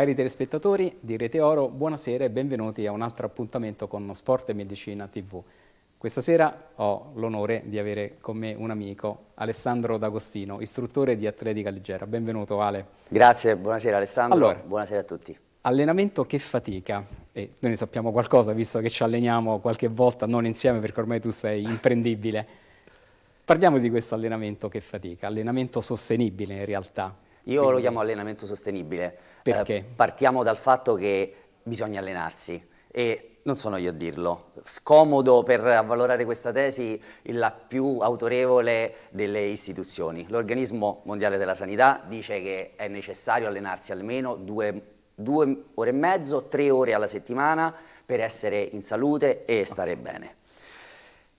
Cari telespettatori di Rete Oro, buonasera e benvenuti a un altro appuntamento con Sport e Medicina TV. Questa sera ho l'onore di avere con me un amico, Alessandro D'Agostino, istruttore di atletica leggera. Benvenuto Ale. Grazie, buonasera Alessandro, allora, buonasera a tutti. Allenamento che fatica, e noi ne sappiamo qualcosa visto che ci alleniamo qualche volta, non insieme perché ormai tu sei imprendibile. Parliamo di questo allenamento che fatica, allenamento sostenibile in realtà, io Quindi... lo chiamo allenamento sostenibile. Eh, Perché? Eh, partiamo dal fatto che bisogna allenarsi e non sono io a dirlo. Scomodo per avvalorare questa tesi la più autorevole delle istituzioni. L'Organismo Mondiale della Sanità dice che è necessario allenarsi almeno due, due ore e mezzo, tre ore alla settimana per essere in salute e stare bene.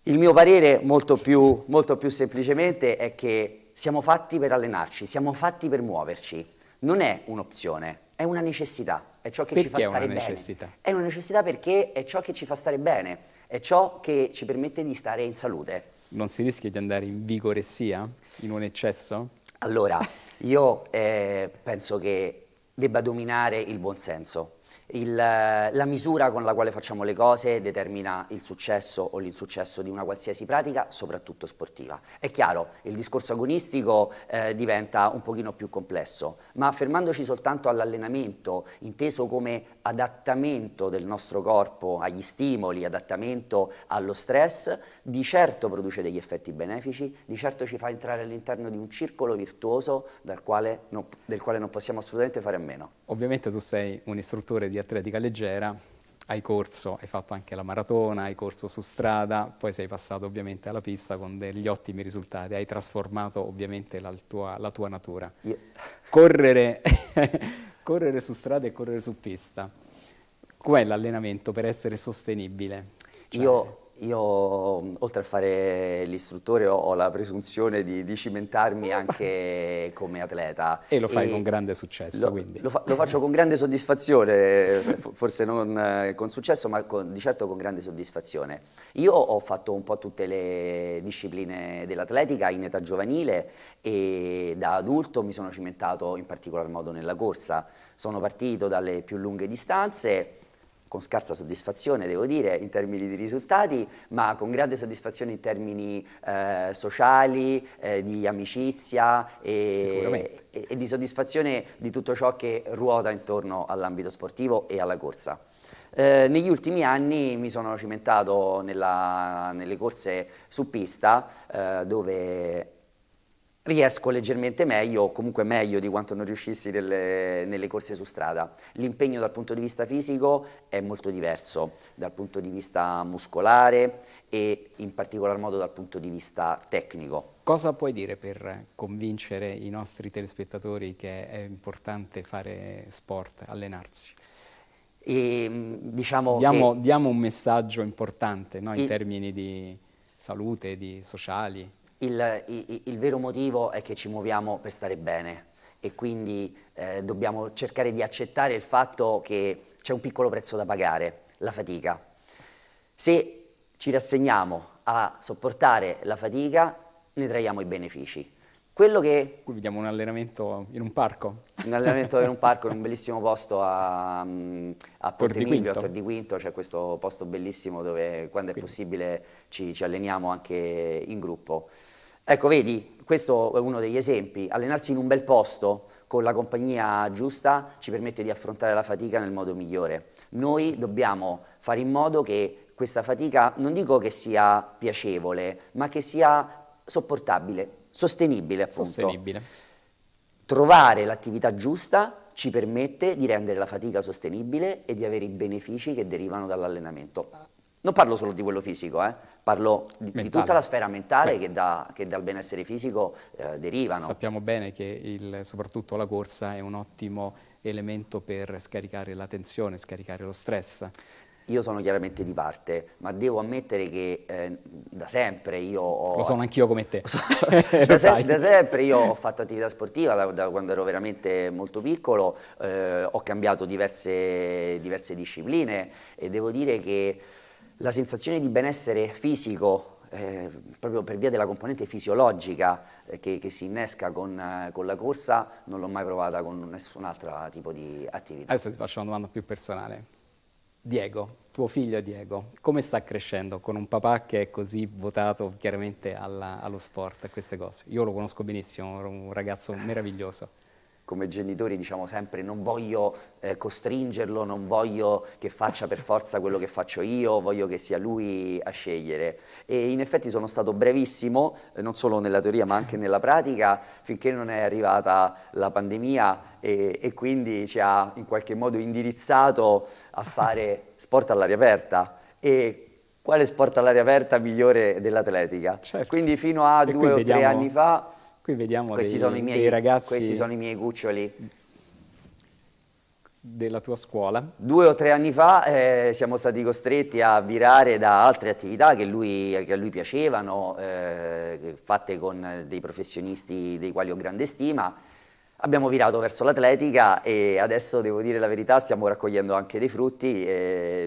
Il mio parere, molto più, molto più semplicemente, è che siamo fatti per allenarci, siamo fatti per muoverci. Non è un'opzione, è una necessità, è ciò che perché ci fa stare bene. Necessità? È una necessità perché è ciò che ci fa stare bene, è ciò che ci permette di stare in salute. Non si rischia di andare in vigoressia, in un eccesso? Allora, io eh, penso che debba dominare il buonsenso il, eh, la misura con la quale facciamo le cose determina il successo o l'insuccesso di una qualsiasi pratica, soprattutto sportiva. È chiaro, il discorso agonistico eh, diventa un pochino più complesso, ma fermandoci soltanto all'allenamento, inteso come adattamento del nostro corpo agli stimoli, adattamento allo stress, di certo produce degli effetti benefici, di certo ci fa entrare all'interno di un circolo virtuoso quale non, del quale non possiamo assolutamente fare a meno. Ovviamente tu sei un istruttore di atletica leggera, hai corso, hai fatto anche la maratona, hai corso su strada, poi sei passato ovviamente alla pista con degli ottimi risultati, hai trasformato ovviamente la tua, la tua natura. Yeah. Correre... correre su strada e correre su pista. Qual è l'allenamento per essere sostenibile? Cioè... Io io, oltre a fare l'istruttore, ho, ho, la presunzione di, di, cimentarmi eh, anche come atleta. E lo fai e con grande successo, lo, quindi. Lo, fa, lo, faccio con grande soddisfazione, forse non eh, con successo, ma con, di certo con grande soddisfazione. Io ho fatto un po' tutte le discipline dell'atletica in età giovanile e da adulto mi sono cimentato in particolar modo nella corsa. Sono partito dalle più lunghe distanze con scarsa soddisfazione, devo dire, in termini di risultati, ma con grande soddisfazione in termini eh, sociali, eh, di amicizia e, e, e di soddisfazione di tutto ciò che ruota intorno all'ambito sportivo e alla corsa. Eh, negli ultimi anni mi sono cimentato nella, nelle corse su pista eh, dove riesco leggermente meglio, comunque meglio di quanto non riuscissi nelle, nelle corse su strada. L'impegno dal punto di vista fisico è molto diverso, dal punto di vista muscolare e in particolar modo dal punto di vista tecnico. Cosa puoi dire per convincere i nostri telespettatori che è importante fare sport, allenarsi? E, ehm, diciamo diamo, che... diamo un messaggio importante no? in e... termini di salute, di sociali il, il, il, vero motivo è che ci muoviamo per stare bene e quindi eh, dobbiamo cercare di accettare il fatto che c'è un piccolo prezzo da pagare, la fatica. Se ci rassegniamo a sopportare la fatica, ne traiamo i benefici. Quello che... Qui vediamo un allenamento in un parco. Un allenamento in un parco, in un bellissimo posto a, mm, a Ponte a Tor di Quinto, c'è cioè questo posto bellissimo dove quando è Quindi. possibile ci, ci alleniamo anche in gruppo. Ecco, vedi, questo è uno degli esempi, allenarsi in un bel posto, con la compagnia giusta ci permette di affrontare la fatica nel modo migliore. Noi dobbiamo fare in modo che questa fatica, non dico che sia piacevole, ma che sia sopportabile, sostenibile appunto. Sostenibile. Trovare l'attività giusta ci permette di rendere la fatica sostenibile e di avere i benefici che derivano dall'allenamento. Non parlo solo di quello fisico, eh? parlo di, di, tutta la sfera mentale che, da, che, dal benessere fisico eh, derivano. Sappiamo bene che il, soprattutto la corsa è un ottimo elemento per scaricare la tensione, scaricare lo stress io sono chiaramente di parte, ma devo ammettere che eh, da sempre io ho... Lo sono anch'io come te. da, se, da, sempre io ho fatto attività sportiva, da, da quando ero veramente molto piccolo, eh, ho cambiato diverse, diverse discipline e devo dire che la sensazione di benessere fisico eh, proprio per via della componente fisiologica eh, che, che, si innesca con, eh, con la corsa, non l'ho mai provata con nessun altro tipo di attività. Adesso ti faccio una domanda più personale. Diego, tuo figlio Diego, come sta crescendo con un papà che è così votato chiaramente alla, allo sport, a queste cose? Io lo conosco benissimo, è un ragazzo meraviglioso come genitori diciamo sempre non voglio eh, costringerlo, non voglio che faccia per forza quello che faccio io, voglio che sia lui a scegliere. E in effetti sono stato brevissimo, eh, non solo nella teoria ma anche nella pratica, finché non è arrivata la pandemia e, e quindi ci ha in qualche modo indirizzato a fare sport all'aria aperta. E quale sport all'aria aperta migliore dell'atletica? Certo. Quindi fino a e due o vediamo... tre anni fa Qui vediamo questi dei, sono i miei, dei ragazzi... Questi sono i miei cuccioli della tua scuola? Due o tre anni fa eh, siamo stati costretti a virare da altre attività che, lui, che a lui piacevano, eh, fatte con dei professionisti dei quali ho grande stima, Abbiamo virato verso l'atletica e adesso devo dire la verità stiamo raccogliendo anche dei frutti,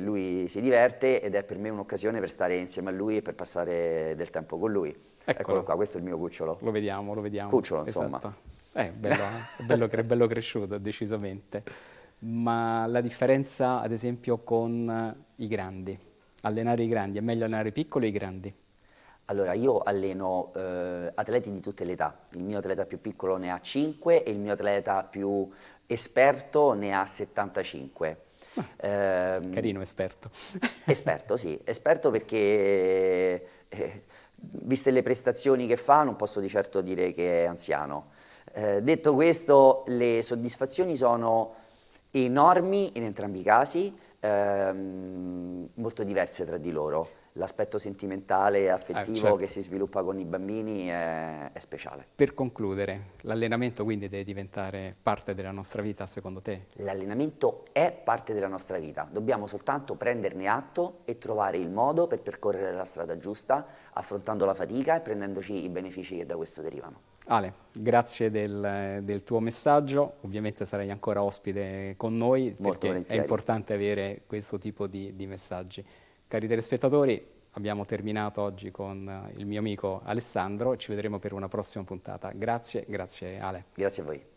lui si diverte ed è per me un'occasione per stare insieme a lui e per passare del tempo con lui. Eccolo, Eccolo qua, questo è il mio cucciolo. Lo vediamo, lo vediamo. Cucciolo esatto. insomma. Esatto. Eh, bello, eh. bello, bello cresciuto decisamente. Ma la differenza ad esempio con i grandi, allenare i grandi, è meglio allenare i piccoli o i grandi? Allora, io alleno eh, atleti di tutte le età, il mio atleta più piccolo ne ha 5 e il mio atleta più esperto ne ha 75. Ah, eh, carino esperto. Esperto, sì, esperto perché eh, viste le prestazioni che fa non posso di certo dire che è anziano. Eh, detto questo, le soddisfazioni sono enormi in entrambi i casi, ehm, molto diverse tra di loro l'aspetto sentimentale e affettivo eh, certo. che si sviluppa con i bambini è, è speciale. Per concludere, l'allenamento quindi deve diventare parte della nostra vita secondo te? L'allenamento è parte della nostra vita, dobbiamo soltanto prenderne atto e trovare il modo per percorrere la strada giusta, affrontando la fatica e prendendoci i benefici che da questo derivano. Ale, grazie del, del, tuo messaggio, ovviamente sarai ancora ospite con noi Molto perché volentieri. è importante avere questo tipo di, di messaggi. Cari telespettatori, abbiamo terminato oggi con eh, il mio amico Alessandro, ci vedremo per una prossima puntata. Grazie, grazie Ale. Grazie a voi.